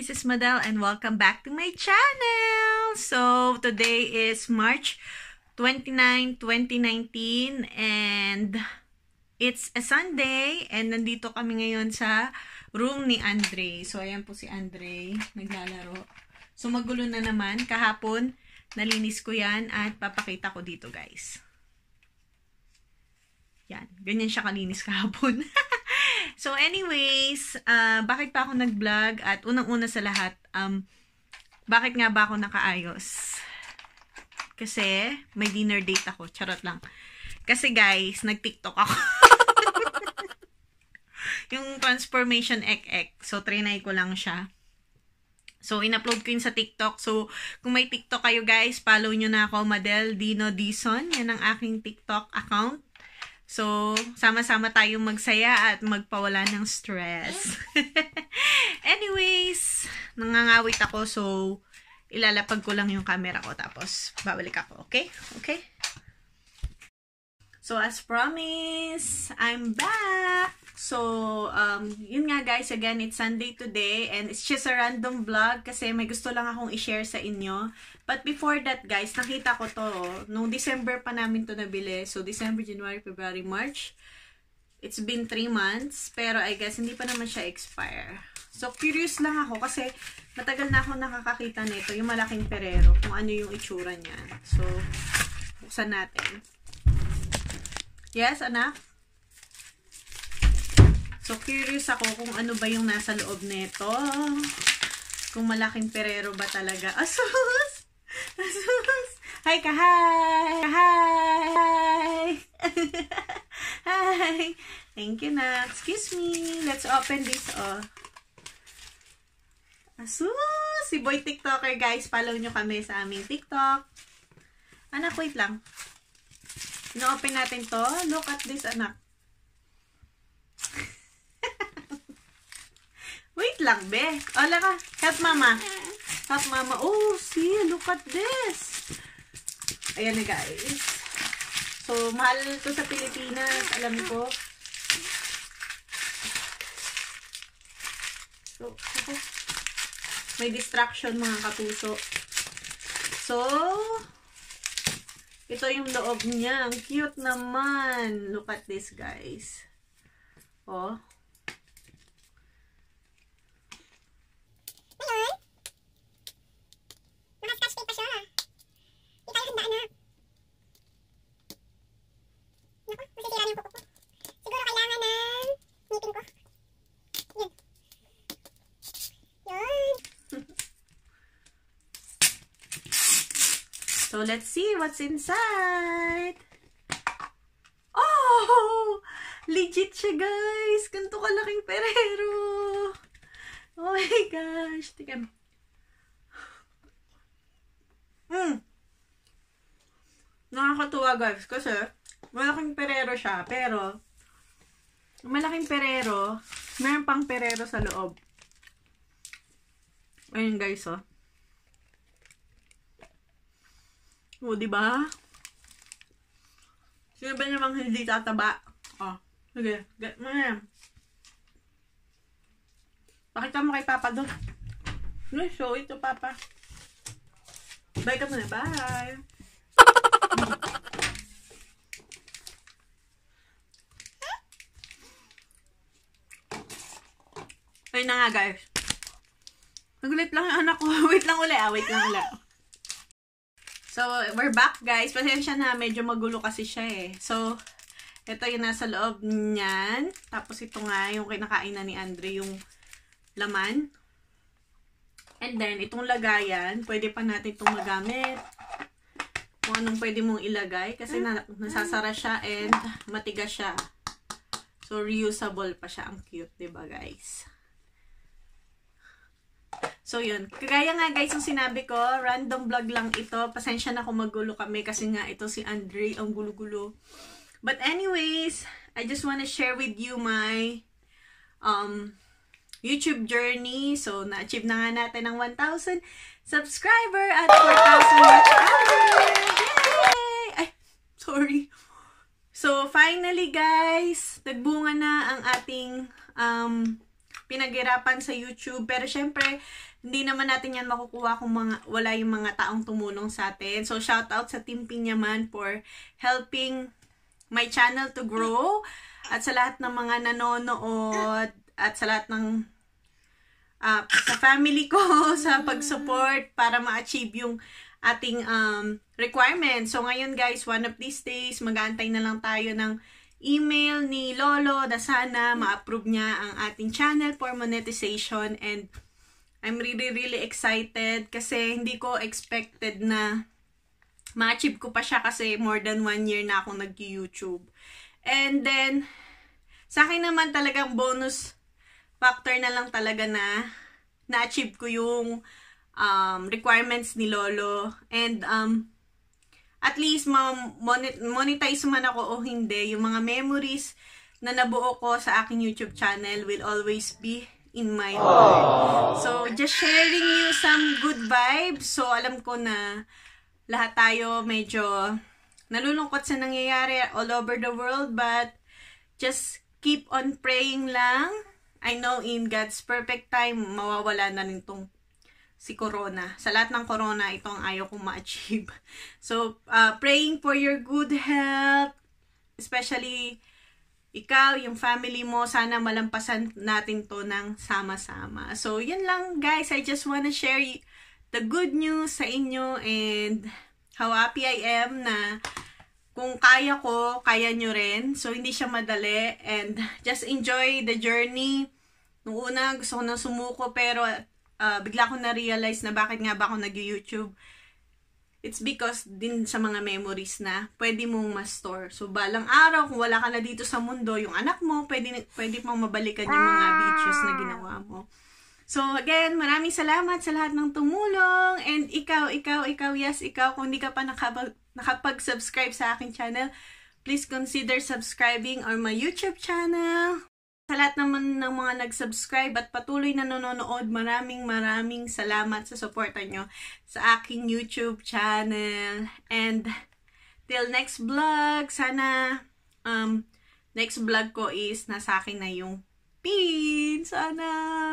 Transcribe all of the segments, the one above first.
this is Madel and welcome back to my channel! So, today is March 29, 2019 and it's a Sunday and nandito kami ngayon sa room ni Andre. So, ayan po si Andre, naglalaro. So, magulo na naman. Kahapon, nalinis ko yan at papakita ko dito guys. Yan, ganyan siya kalinis kahapon. So anyways, uh, bakit pa ako nag-vlog? At unang-una sa lahat, um, bakit nga ba ako nakaayos? Kasi may dinner date ako. Charot lang. Kasi guys, nag-tiktok ako. yung transformation XX. So, trinay ko lang siya. So, in-upload ko yun sa TikTok. So, kung may TikTok kayo guys, follow nyo na ako, Madel Dino Dison. Yan ang aking TikTok account. So, sama-sama tayong magsaya at magpawala ng stress. Anyways, nangangawit ako so ilalapag ko lang yung camera ko tapos babalik ako, okay? Okay? So, as promised, I'm back! So, um, yun nga guys, again, it's Sunday today and it's just a random vlog kasi may gusto lang akong i-share sa inyo. But before that guys, nakita ko to, oh, nung December pa namin to nabili. So, December, January, February, March. It's been 3 months, pero I guess hindi pa naman siya expire. So, curious lang ako kasi matagal na ako nakakakita nito, yung malaking perero, kung ano yung itsura niya. So, buksan natin. Yes, anak? So, curious ako kung ano ba yung nasa loob nito. Kung malaking perero ba talaga. Asus! Asus! Hi ka! Hi! Hi! Hi! hi! Thank you na. Excuse me. Let's open this oh. Asus! Si Boy TikToker guys. Follow nyo kami sa aming TikTok. Anak, wait lang. No-open natin to. Look at this, anak. Wait lang, be. Ola oh, ah. ka. Help mama. Help mama. Oh, see, look at this. Ayan na, eh, guys. So, mahal to sa Pilipinas. Alam ko. So, May distraction, mga kapuso. So, ito yung loob niya. Ang cute naman. Look at this, guys. Oh. So, let's see what's inside. Oh! Legit siya, guys! Ganito kalaking perero! Oh my gosh! Tingnan mo. Hmm. Nakakatuwa guys kasi malaking perero siya pero malaking perero meron pang perero sa loob. Ayun guys oh. O, di ba? Sino ba namang hindi tataba? oh, sige. Get mo na yan. Pakita mo kay Papa doon. No, show ito, Papa. Bye ka muna. Bye! Ayun na nga, guys. Nagulit lang yung anak ko. wait lang ulit, ah. Wait lang ulit. So, we're back guys. Pasensya na, medyo magulo kasi siya eh. So, ito yung nasa loob niyan. Tapos ito nga yung kinakain na ni Andre, yung laman. And then, itong lagayan, pwede pa natin itong magamit. Kung anong pwede mong ilagay. Kasi na nasasara siya and matigas siya. So, reusable pa siya. Ang cute, ba diba guys? So, yun. Kagaya nga guys, yung sinabi ko, random vlog lang ito. Pasensya na kung magulo kami kasi nga ito si Andre, ang gulo-gulo. But anyways, I just wanna share with you my um, YouTube journey. So, na-achieve na nga natin ang 1,000 subscriber at 4,000 watch Yay! Ay, sorry. So, finally guys, nagbunga na ang ating um, pinaghirapan sa YouTube. Pero syempre, hindi naman natin yan makukuha kung mga, wala yung mga taong tumulong sa atin. So, shout out sa Team Pinyaman for helping my channel to grow. At sa lahat ng mga nanonood, at sa lahat ng uh, sa family ko, sa pag-support para ma-achieve yung ating um, requirements. So, ngayon guys, one of these days, mag-aantay na lang tayo ng email ni Lolo na sana ma-approve niya ang ating channel for monetization and I'm really really excited kasi hindi ko expected na ma-achieve ko pa siya kasi more than one year na akong nag-YouTube. And then, sa akin naman talagang bonus factor na lang talaga na na-achieve ko yung um, requirements ni Lolo. And um, at least ma-monetize man ako o hindi, yung mga memories na nabuo ko sa aking YouTube channel will always be in my heart. Aww. So, just sharing you some good vibes. So, alam ko na lahat tayo medyo nalulungkot sa nangyayari all over the world, but just keep on praying lang. I know in God's perfect time, mawawala na rin tong si Corona. Sa lahat ng Corona, ito ang ayaw kong ma-achieve. So, uh, praying for your good health, especially ikaw, yung family mo, sana malampasan natin to ng sama-sama. So, yun lang guys. I just wanna share the good news sa inyo and how happy I am na kung kaya ko, kaya nyo rin. So, hindi siya madali. And just enjoy the journey. Nung una, gusto ko nang sumuko pero at uh, bigla ko na-realize na bakit nga ba ako nag-YouTube. It's because din sa mga memories na pwede mong ma-store. So, balang araw, kung wala ka na dito sa mundo, yung anak mo, pwede, pwede mong mabalikan yung mga ah. videos na ginawa mo. So, again, maraming salamat sa lahat ng tumulong. And ikaw, ikaw, ikaw, yes, ikaw, kung hindi ka pa nakapag-subscribe sa akin channel, please consider subscribing on my YouTube channel sa lahat naman ng mga nag-subscribe at patuloy na nanonood, maraming maraming salamat sa suporta nyo sa aking YouTube channel. And till next vlog, sana um, next vlog ko is nasa akin na yung pin. Sana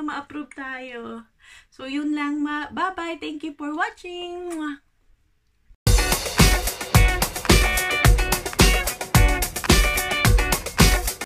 ma-approve tayo. So, yun lang. Bye-bye. Thank you for watching.